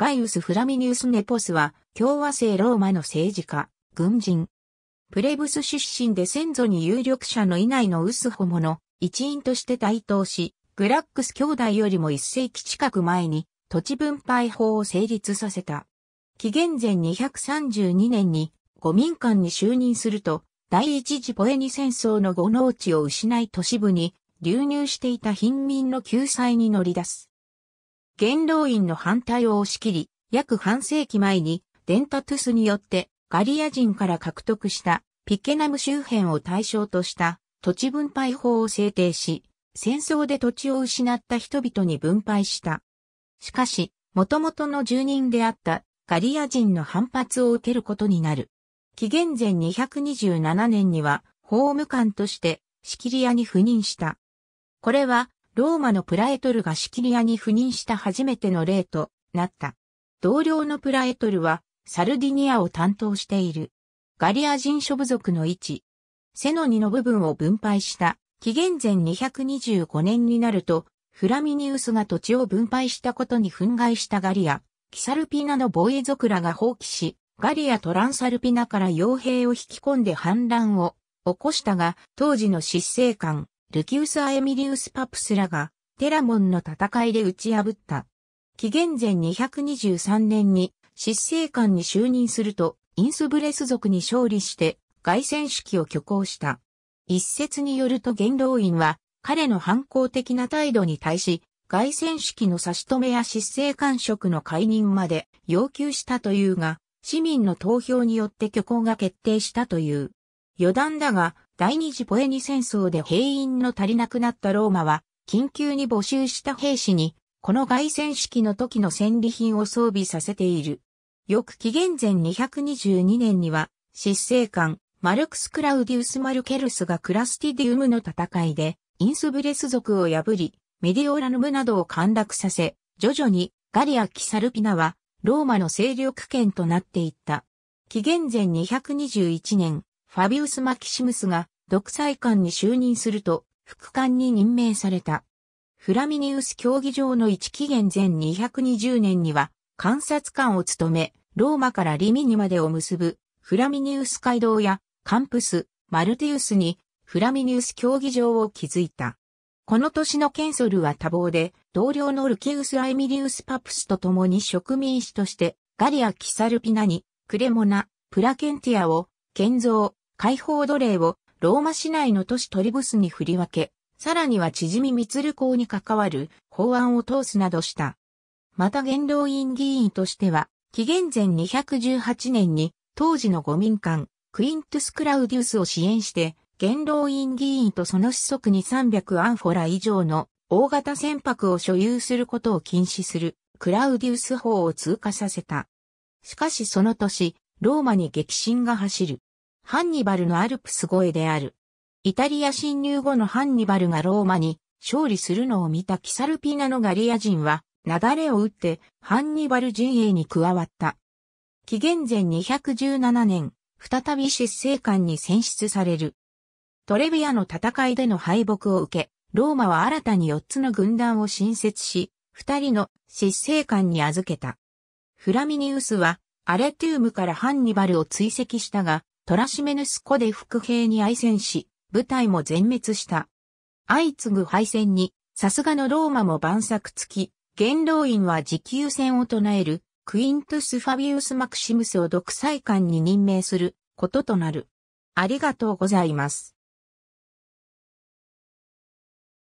ガイウス・フラミニウス・ネポスは、共和制ローマの政治家、軍人。プレブス出身で先祖に有力者の以内のウスホモの一員として台頭し、グラックス兄弟よりも一世紀近く前に土地分配法を成立させた。紀元前232年に五民間に就任すると、第一次ポエニ戦争の五農地を失い都市部に流入していた貧民の救済に乗り出す。元老院の反対を押し切り、約半世紀前にデンタトゥスによってガリア人から獲得したピケナム周辺を対象とした土地分配法を制定し、戦争で土地を失った人々に分配した。しかし、元々の住人であったガリア人の反発を受けることになる。紀元前227年には法務官としてシキリアに赴任した。これはローマのプラエトルがシキリアに赴任した初めての例となった。同僚のプラエトルはサルディニアを担当している。ガリア人諸部族の位置。セノニの部分を分配した紀元前225年になると、フラミニウスが土地を分配したことに憤慨したガリア、キサルピナの防衛族らが放棄し、ガリア・トランサルピナから傭兵を引き込んで反乱を起こしたが、当時の執政官、ルキウス・アエミリウス・パプスらが、テラモンの戦いで打ち破った。紀元前223年に、執政官に就任すると、インスブレス族に勝利して、外戦式を挙行した。一説によると元老院は、彼の反抗的な態度に対し、外戦式の差し止めや失政官職の解任まで要求したというが、市民の投票によって挙行が決定したという。余談だが、第二次ポエニ戦争で兵員の足りなくなったローマは、緊急に募集した兵士に、この外戦式の時の戦利品を装備させている。翌紀元前222年には、執政官、マルクス・クラウディウス・マルケルスがクラスティディウムの戦いで、インスブレス族を破り、メディオラヌムなどを陥落させ、徐々にガリア・キサルピナは、ローマの勢力圏となっていった。紀元前221年、ファビウス・マキシムスが独裁官に就任すると、副官に任命された。フラミニウス競技場の一期限前220年には、観察官を務め、ローマからリミニまでを結ぶ、フラミニウス街道や、カンプス、マルティウスに、フラミニウス競技場を築いた。この年のケンソルは多忙で、同僚のルキウス・アイミリウス・パプスと共に植民地として、ガリア・キサルピナに、クレモナ、プラケンティアを、建造、解放奴隷をローマ市内の都市トリブスに振り分け、さらには縮み密る港に関わる法案を通すなどした。また元老院議員としては、紀元前218年に当時の五民館、クイントゥス・クラウディウスを支援して、元老院議員とその子息に300アンフォラ以上の大型船舶を所有することを禁止するクラウディウス法を通過させた。しかしその年、ローマに激震が走る。ハンニバルのアルプス越えである。イタリア侵入後のハンニバルがローマに勝利するのを見たキサルピナのガリア人は、雪崩を打ってハンニバル陣営に加わった。紀元前217年、再び執政官に選出される。トレビアの戦いでの敗北を受け、ローマは新たに4つの軍団を新設し、2人の執政官に預けた。フラミニウスは、アレテュームからハンニバルを追跡したが、トラシメヌスコで伏兵に愛戦し、部隊も全滅した。相次ぐ敗戦に、さすがのローマも万策付き、元老院は持久戦を唱える、クイントゥス・ファビウス・マクシムスを独裁官に任命することとなる。ありがとうございます。